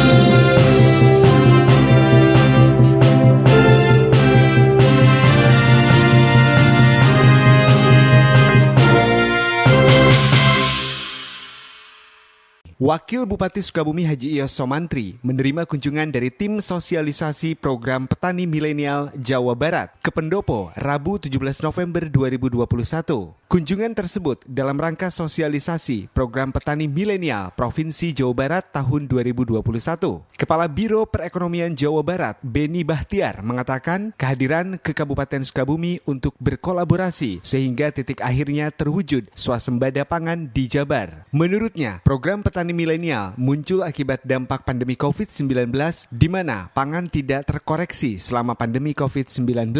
Thank you. Wakil Bupati Sukabumi Haji Ios Somantri menerima kunjungan dari tim sosialisasi program petani milenial Jawa Barat ke Pendopo Rabu 17 November 2021. Kunjungan tersebut dalam rangka sosialisasi program petani milenial Provinsi Jawa Barat tahun 2021. Kepala Biro Perekonomian Jawa Barat, Beni Bahtiar, mengatakan kehadiran ke Kabupaten Sukabumi untuk berkolaborasi sehingga titik akhirnya terwujud swasembada pangan di Jabar. Menurutnya, program petani petani milenial muncul akibat dampak pandemi COVID-19 di mana pangan tidak terkoreksi selama pandemi COVID-19.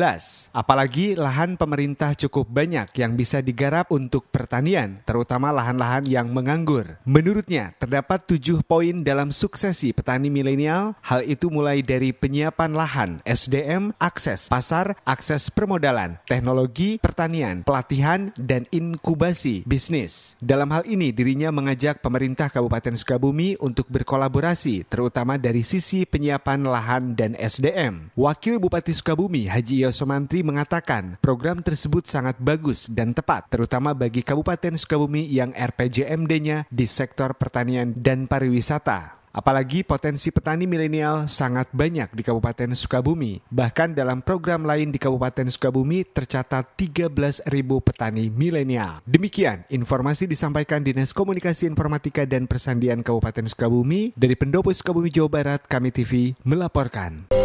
Apalagi lahan pemerintah cukup banyak yang bisa digarap untuk pertanian, terutama lahan-lahan yang menganggur. Menurutnya, terdapat tujuh poin dalam suksesi petani milenial. Hal itu mulai dari penyiapan lahan, SDM, akses pasar, akses permodalan, teknologi, pertanian, pelatihan, dan inkubasi bisnis. Dalam hal ini, dirinya mengajak pemerintah Kabupaten Kabupaten Sukabumi untuk berkolaborasi, terutama dari sisi penyiapan lahan dan SDM. Wakil Bupati Sukabumi Haji Yosomantri mengatakan program tersebut sangat bagus dan tepat, terutama bagi Kabupaten Sukabumi yang RPJMD-nya di sektor pertanian dan pariwisata. Apalagi potensi petani milenial sangat banyak di Kabupaten Sukabumi. Bahkan dalam program lain di Kabupaten Sukabumi tercatat 13.000 petani milenial. Demikian informasi disampaikan Dinas Komunikasi Informatika dan Persandian Kabupaten Sukabumi dari Pendopo Sukabumi Jawa Barat, Kami TV melaporkan.